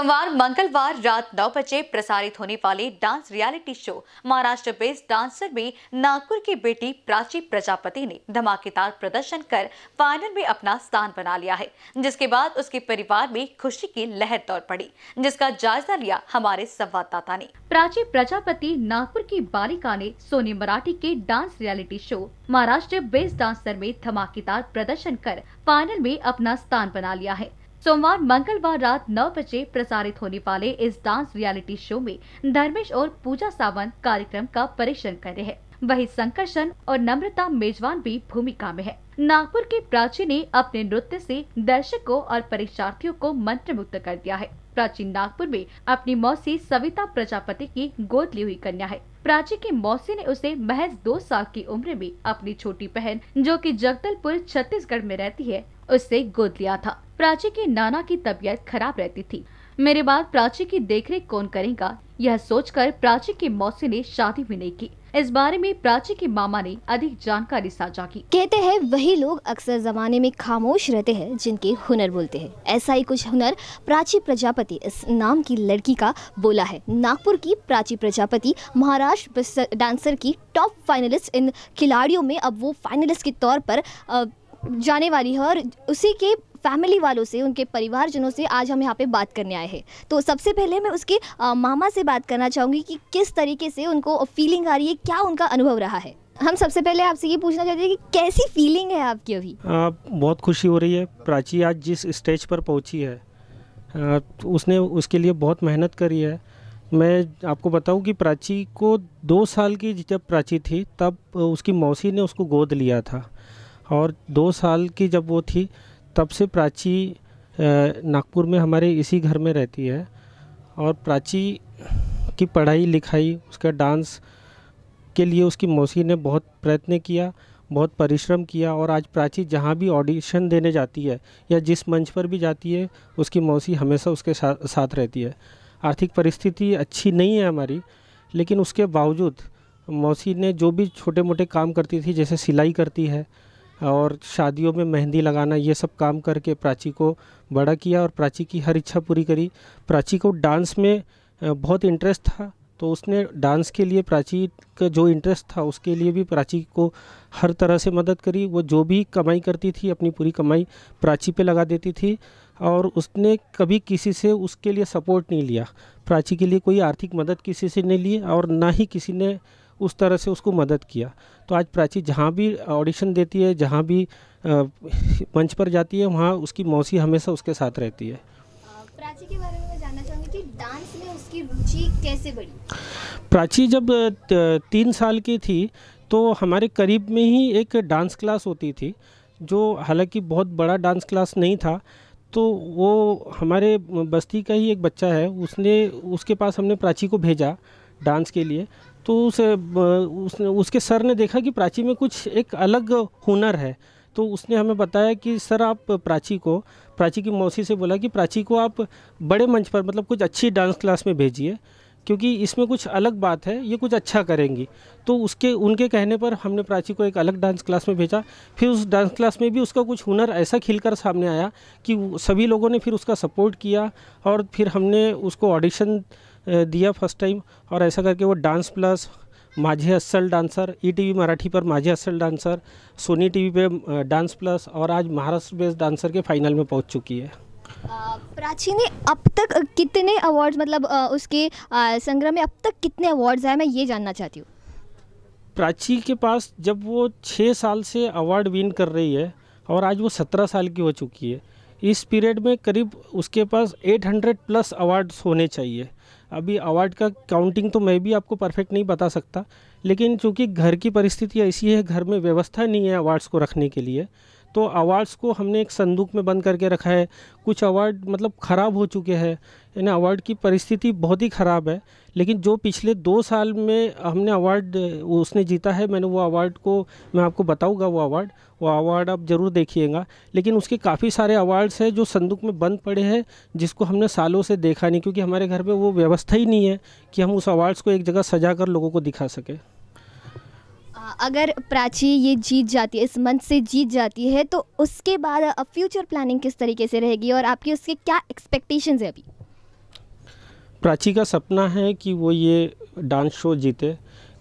सोमवार मंगलवार रात नौ बजे प्रसारित होने वाले dance reality show Maharashtra based dancer में नागपुर की बेटी प्राची प्रजापति ने धमाकेदार प्रदर्शन कर फाइनल में अपना स्थान बना लिया है जिसके बाद उसके परिवार में खुशी की लहर दौड़ पड़ी जिसका जायजा लिया हमारे संवाददाता ने प्राची प्रजापति नागपुर की बालिका ने सोनी मराठी के dance reality show Maharashtra based dancer में धमाकेदार प्रदर्शन कर फाइनल में अपना स्थान बना लिया है सोमवार मंगलवार रात 9 बजे प्रसारित होने वाले इस डांस रियलिटी शो में धर्मेश और पूजा सावंत कार्यक्रम का परीक्षण कर रहे हैं वही संकर्षण और नम्रता मेजवान भी भूमिका में है नागपुर के प्राची ने अपने नृत्य से दर्शकों और परीक्षार्थियों को मुक्त कर दिया है प्राची नागपुर में अपनी मौसी सविता प्रजापति की गोद ली हुई कन्या है प्राची की मौसी ने उसे महज दो साल की उम्र में अपनी छोटी बहन जो कि जगदलपुर छत्तीसगढ़ में रहती है उससे गोद लिया था प्राची के नाना की तबीयत खराब रहती थी मेरे बाद प्राची की देखरेख कौन करेगा यह सोचकर प्राची की मौसी ने शादी भी नहीं की इस बारे में प्राची के मामा ने अधिक जानकारी साझा की कहते हैं वही लोग अक्सर जमाने में खामोश रहते हैं जिनके हुनर बोलते हैं ऐसा ही कुछ हुनर प्राची प्रजापति इस नाम की लड़की का बोला है नागपुर की प्राची प्रजापति महाराष्ट्र डांसर की टॉप फाइनलिस्ट इन खिलाड़ियों में अब वो फाइनलिस्ट के तौर पर जाने वाली है और उसी के फैमिली वालों से उनके परिवारजनों से आज हम यहाँ पे बात करने आए हैं तो सबसे पहले मैं उसके मामा से बात करना चाहूँगी कि किस तरीके से उनको फीलिंग आ रही है क्या उनका अनुभव रहा है हम सबसे पहले आपसे ये पूछना चाहते हैं कि कैसी फीलिंग है आपकी अभी आ, बहुत खुशी हो रही है प्राची आज जिस स्टेज पर पहुँची है आ, तो उसने उसके लिए बहुत मेहनत करी है मैं आपको बताऊं कि प्राची को दो साल की जब प्राची थी तब उसकी मौसी ने उसको गोद लिया था और दो साल की जब वो थी तब से प्राची नागपुर में हमारे इसी घर में रहती है और प्राची की पढ़ाई लिखाई उसका डांस के लिए उसकी मौसी ने बहुत प्रयत्न किया बहुत परिश्रम किया और आज प्राची जहाँ भी ऑडिशन देने जाती है या जिस मंच पर भी जाती है उसकी मौसी हमेशा उसके साथ साथ रहती है आर्थिक परिस्थिति अच्छी नहीं है हमारी लेकिन उसके बावजूद मौसी ने जो भी छोटे मोटे काम करती थी जैसे सिलाई करती है और शादियों में मेहंदी लगाना ये सब काम करके प्राची को बड़ा किया और प्राची की हर इच्छा पूरी करी प्राची को डांस में बहुत इंटरेस्ट था तो उसने डांस के लिए प्राची का जो इंटरेस्ट था उसके लिए भी प्राची को हर तरह से मदद करी वो जो भी कमाई करती थी अपनी पूरी कमाई प्राची पे लगा देती थी और उसने कभी किसी से उसके लिए सपोर्ट नहीं लिया प्राची के लिए कोई आर्थिक मदद किसी से नहीं ली और ना ही किसी ने उस तरह से उसको मदद किया तो आज प्राची जहाँ भी ऑडिशन देती है जहाँ भी मंच पर जाती है वहाँ उसकी मौसी हमेशा उसके साथ रहती है प्राची के बारे में जानना चाहूँगी कि डांस में उसकी रुचि कैसे बढ़ी प्राची जब तीन साल की थी तो हमारे करीब में ही एक डांस क्लास होती थी जो हालांकि बहुत बड़ा डांस क्लास नहीं था तो वो हमारे बस्ती का ही एक बच्चा है उसने उसके पास हमने प्राची को भेजा डांस के लिए तो उस, उसके सर ने देखा कि प्राची में कुछ एक अलग हुनर है तो उसने हमें बताया कि सर आप प्राची को प्राची की मौसी से बोला कि प्राची को आप बड़े मंच पर मतलब कुछ अच्छी डांस क्लास में भेजिए क्योंकि इसमें कुछ अलग बात है ये कुछ अच्छा करेंगी तो उसके उनके कहने पर हमने प्राची को एक अलग डांस क्लास में भेजा फिर उस डांस क्लास में भी उसका कुछ हुनर ऐसा खिलकर सामने आया कि सभी लोगों ने फिर उसका सपोर्ट किया और फिर हमने उसको ऑडिशन दिया फर्स्ट टाइम और ऐसा करके वो डांस प्लस माझे असल डांसर ई टी मराठी पर माझे असल डांसर सोनी टीवी पे डांस प्लस और आज महाराष्ट्र बेस्ड डांसर के फाइनल में पहुंच चुकी है प्राची ने अब तक कितने अवार्ड्स मतलब उसके संग्रह में अब तक कितने अवार्ड्स आए मैं ये जानना चाहती हूँ प्राची के पास जब वो छः साल से अवार्ड विन कर रही है और आज वो सत्रह साल की हो चुकी है इस पीरियड में करीब उसके पास 800 प्लस अवार्ड्स होने चाहिए अभी अवार्ड का काउंटिंग तो मैं भी आपको परफेक्ट नहीं बता सकता लेकिन चूँकि घर की परिस्थिति ऐसी है घर में व्यवस्था नहीं है अवार्ड्स को रखने के लिए तो अवार्ड्स को हमने एक संदूक में बंद करके रखा है कुछ अवार्ड मतलब ख़राब हो चुके हैं यानी अवार्ड की परिस्थिति बहुत ही ख़राब है लेकिन जो पिछले दो साल में हमने अवार्ड उसने जीता है मैंने वो अवार्ड को मैं आपको बताऊँगा वो अवार्ड वो अवार्ड आप ज़रूर देखिएगा लेकिन उसके काफ़ी सारे अवार्ड्स हैं जो संदूक में बंद पड़े हैं जिसको हमने सालों से देखा नहीं क्योंकि हमारे घर में वो व्यवस्था ही नहीं है कि हम उस अवार्ड्स को एक जगह सजा कर लोगों को दिखा सकें अगर प्राची ये जीत जाती है इस मंच से जीत जाती है तो उसके बाद अब फ्यूचर प्लानिंग किस तरीके से रहेगी और आपकी उसके क्या एक्सपेक्टेशन है अभी प्राची का सपना है कि वो ये डांस शो जीते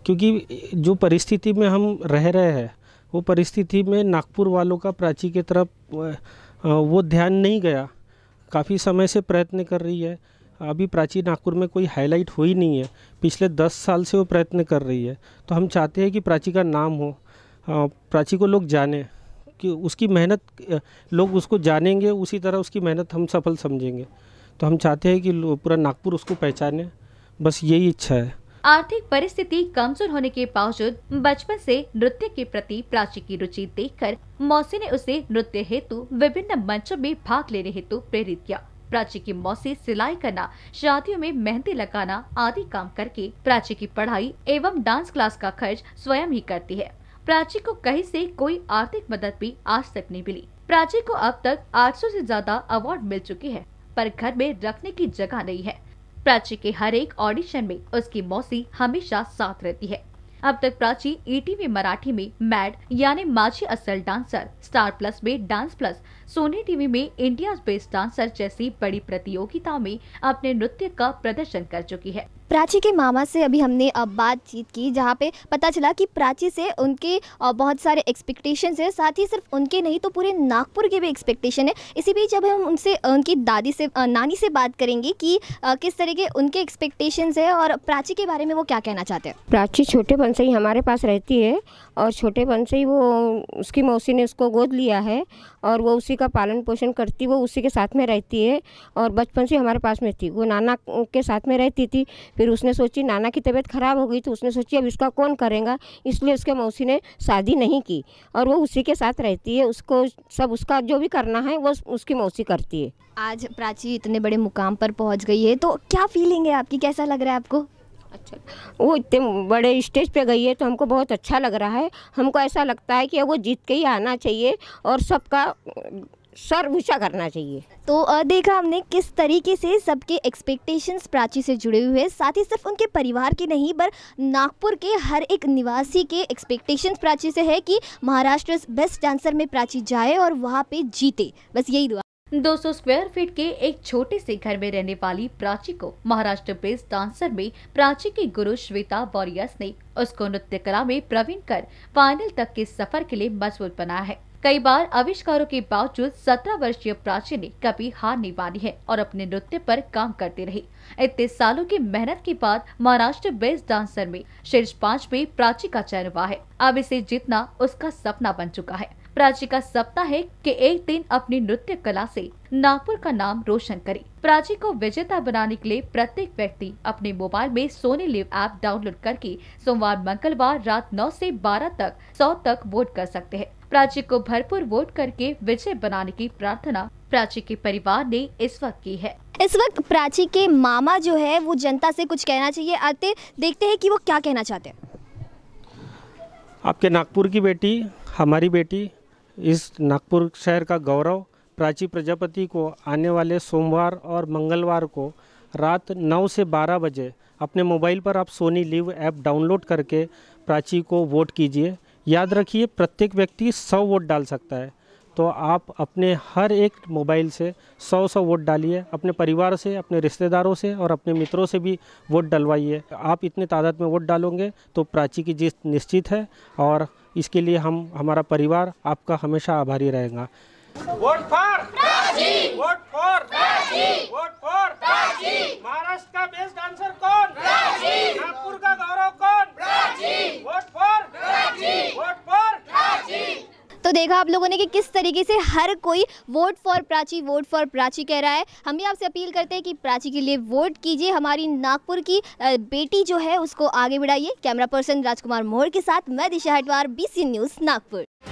क्योंकि जो परिस्थिति में हम रह रहे हैं वो परिस्थिति में नागपुर वालों का प्राची की तरफ वो ध्यान नहीं गया काफ़ी समय से प्रयत्न कर रही है अभी प्राची नागपुर में कोई हाईलाइट हुई नहीं है पिछले दस साल से वो प्रयत्न कर रही है तो हम चाहते हैं कि प्राची का नाम हो प्राची को लोग जाने कि उसकी मेहनत लोग उसको जानेंगे उसी तरह उसकी मेहनत हम सफल समझेंगे तो हम चाहते हैं कि पूरा नागपुर उसको पहचाने बस यही इच्छा है आर्थिक परिस्थिति कमजोर होने के बावजूद बचपन से नृत्य के प्रति प्राची की रुचि देखकर मौसी ने उसे नृत्य हेतु विभिन्न मंचों में भाग लेने हेतु प्रेरित किया प्राची की मौसी सिलाई करना शादियों में मेहंदी लगाना आदि काम करके प्राची की पढ़ाई एवं डांस क्लास का खर्च स्वयं ही करती है प्राची को कहीं से कोई आर्थिक मदद भी आज तक नहीं मिली प्राची को अब तक 800 से ज्यादा अवार्ड मिल चुके हैं पर घर में रखने की जगह नहीं है प्राची के हर एक ऑडिशन में उसकी मौसी हमेशा साथ रहती है अब तक प्राची ईटीवी e मराठी में मैड यानी माझी असल डांसर स्टार प्लस में डांस प्लस सोनी टीवी में इंडिया बेस्ट डांसर जैसी बड़ी प्रतियोगिता में अपने नृत्य का प्रदर्शन कर चुकी है प्राची के मामा से अभी हमने अब बातचीत की जहाँ पे पता चला कि प्राची से उनके बहुत सारे एक्सपेक्टेशन है साथ ही सिर्फ उनके नहीं तो पूरे नागपुर के भी एक्सपेक्टेशन है इसी बीच अब हम उनसे उनकी दादी से नानी से बात करेंगे कि किस तरह के उनके एक्सपेक्टेशंस है और प्राची के बारे में वो क्या कहना चाहते हैं प्राची छोटेपन से ही हमारे पास रहती है और छोटेपन से ही वो उसकी मौसी ने उसको गोद लिया है और वो उसी का पालन पोषण करती वो उसी के साथ में रहती है और बचपन से हमारे पास में थी वो नाना के साथ में रहती थी फिर उसने सोची नाना की तबीयत ख़राब हो गई तो उसने सोची अब इसका कौन करेगा इसलिए उसके मौसी ने शादी नहीं की और वो उसी के साथ रहती है उसको सब उसका जो भी करना है वो उसकी मौसी करती है आज प्राची इतने बड़े मुकाम पर पहुंच गई है तो क्या फीलिंग है आपकी कैसा लग रहा है आपको अच्छा वो इतने बड़े स्टेज पे गई है तो हमको बहुत अच्छा लग रहा है हमको ऐसा लगता है कि वो जीत के ही आना चाहिए और सबका सर ऊँचा करना चाहिए तो देखा हमने किस तरीके से सबके एक्सपेक्टेशंस प्राची से जुड़े हुए हैं साथ ही सिर्फ उनके परिवार के नहीं पर नागपुर के हर एक निवासी के एक्सपेक्टेशंस प्राची से है कि महाराष्ट्र बेस्ट डांसर में प्राची जाए और वहाँ पे जीते बस यही दुआ 200 स्क्वायर फीट के एक छोटे से घर में रहने वाली प्राची को महाराष्ट्र बेस्ड डांसर में प्राची के गुरु श्वेता वॉरियर्स ने उसको नृत्य कला में प्रवीण कर फाइनल तक के सफर के लिए मजबूत बनाया है कई बार आविष्कारों के बावजूद सत्रह वर्षीय प्राची ने कभी हार नहीं मानी है और अपने नृत्य पर काम करती रही इतने सालों की मेहनत के बाद महाराष्ट्र बेस्ट डांसर में शीर्ष पांच में प्राची का चयन हुआ है अब इसे जीतना उसका सपना बन चुका है प्राची का सपना है कि एक दिन अपनी नृत्य कला से नागपुर का नाम रोशन करे प्राची को विजेता बनाने के लिए प्रत्येक व्यक्ति अपने मोबाइल में सोनी लिव ऐप डाउनलोड करके सोमवार मंगलवार रात 9 से 12 तक 100 तक वोट कर सकते हैं प्राची को भरपूर वोट करके विजय बनाने की प्रार्थना प्राची के परिवार ने इस वक्त की है इस वक्त प्राची के मामा जो है वो जनता से कुछ कहना चाहिए आते देखते हैं कि वो क्या कहना चाहते हैं आपके नागपुर की बेटी हमारी बेटी इस नागपुर शहर का गौरव प्राची प्रजापति को आने वाले सोमवार और मंगलवार को रात 9 से 12 बजे अपने मोबाइल पर आप सोनी लिव ऐप डाउनलोड करके प्राची को वोट कीजिए याद रखिए प्रत्येक व्यक्ति 100 वोट डाल सकता है तो आप अपने हर एक मोबाइल से सौ सौ वोट डालिए अपने परिवार से अपने रिश्तेदारों से और अपने मित्रों से भी वोट डलवाइए आप इतने तादाद में वोट डालोगे तो प्राची की जीत निश्चित है और इसके लिए हम हमारा परिवार आपका हमेशा आभारी रहेगा vote for Prachi vote for Prachi vote for Prachi Maharashtra का बेस्ट कौन प्राची नागपुर का गौरव कौन Prachi vote for Prachi vote for Prachi तो देखा आप लोगों ने कि किस तरीके से हर कोई vote for Prachi vote for Prachi कह रहा है हम भी आपसे अपील करते हैं कि प्राची के लिए वोट कीजिए हमारी नागपुर की बेटी जो है उसको आगे बढ़ाइए कैमरा पर्सन राजकुमार मोहर के साथ मैं दिशा हटवार बी न्यूज़ नागपुर